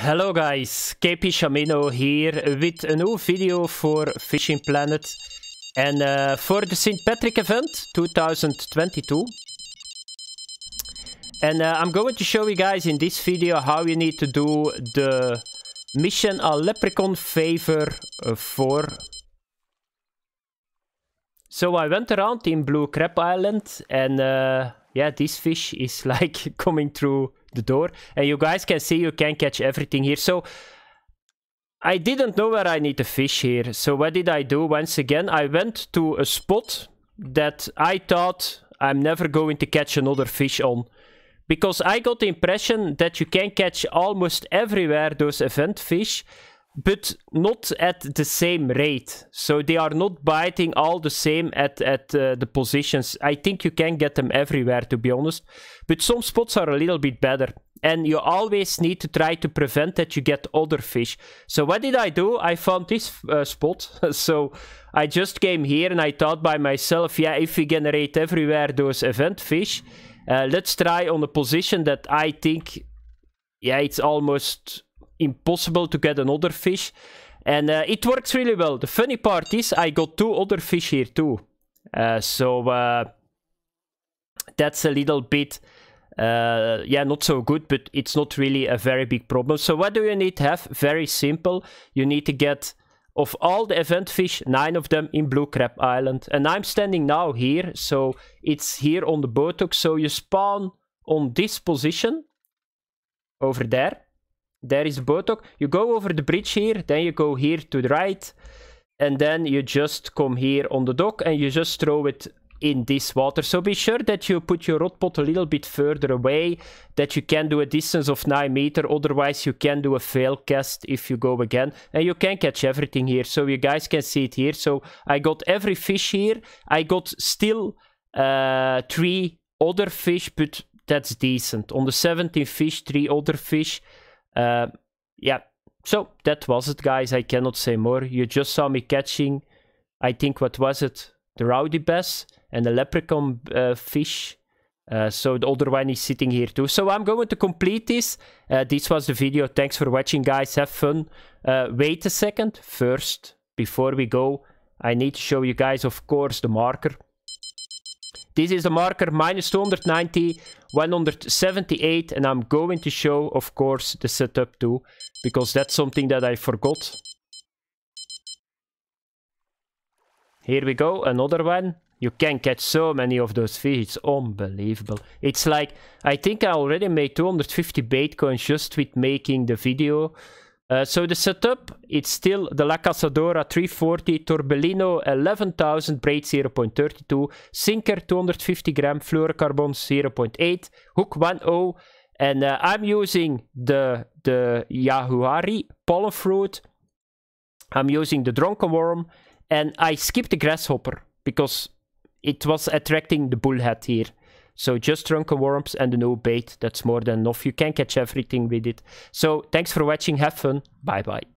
Hello guys, KP Shamino here with a new video for Fishing Planet and uh, for the St. Patrick event 2022. And uh, I'm going to show you guys in this video how you need to do the mission a leprechaun favor uh, for. So I went around in Blue Crab Island and uh, yeah, this fish is like coming through the door. And you guys can see you can catch everything here. So I didn't know where I need to fish here. So what did I do? Once again, I went to a spot that I thought I'm never going to catch another fish on. Because I got the impression that you can catch almost everywhere those event fish but not at the same rate. So they are not biting all the same at, at uh, the positions. I think you can get them everywhere, to be honest. But some spots are a little bit better. And you always need to try to prevent that you get other fish. So what did I do? I found this uh, spot. so I just came here and I thought by myself, yeah, if we generate everywhere those event fish, uh, let's try on a position that I think, yeah, it's almost impossible to get another fish. And uh, it works really well. The funny part is I got two other fish here too. Uh, so uh, that's a little bit, uh, yeah, not so good, but it's not really a very big problem. So what do you need to have? Very simple. You need to get, of all the event fish, nine of them in Blue Crab Island. And I'm standing now here, so it's here on the Botox. So you spawn on this position over there there is Botok. You go over the bridge here, then you go here to the right, and then you just come here on the dock and you just throw it in this water. So be sure that you put your rod pot a little bit further away, that you can do a distance of 9 meter, otherwise you can do a fail cast if you go again. And you can catch everything here, so you guys can see it here. So I got every fish here. I got still uh, 3 other fish, but that's decent. On the 17 fish, 3 other fish. Uh, ehm, yeah, so that was it, guys. I cannot say more. You just saw me catching, I think, what was it? The Rowdy Bass and the Leprechaun uh, Fish. Uh, so the older one is sitting here too. So I'm going to complete this. Uh, this was the video. Thanks for watching, guys. Have fun. Uh, wait a second. First, before we go, I need to show you guys, of course, the marker. This is the marker, minus 290, 178, and I'm going to show, of course, the setup too, because that's something that I forgot. Here we go, another one. You can catch so many of those fish, it's unbelievable. It's like, I think I already made 250 bait coins just with making the video. Uh, so the setup, it's still the La Cazadora 340, Torbellino 11,000, braid 0.32, sinker 250 gram, fluorocarbon 0.8, hook 1.0, and uh, I'm using the, the Yahuari pollen fruit, I'm using the drunken worm, and I skipped the grasshopper, because it was attracting the bullhead here. So just Trunk Worms and the No Bait, that's more than enough. You can catch everything with it. So thanks for watching, have fun, bye bye.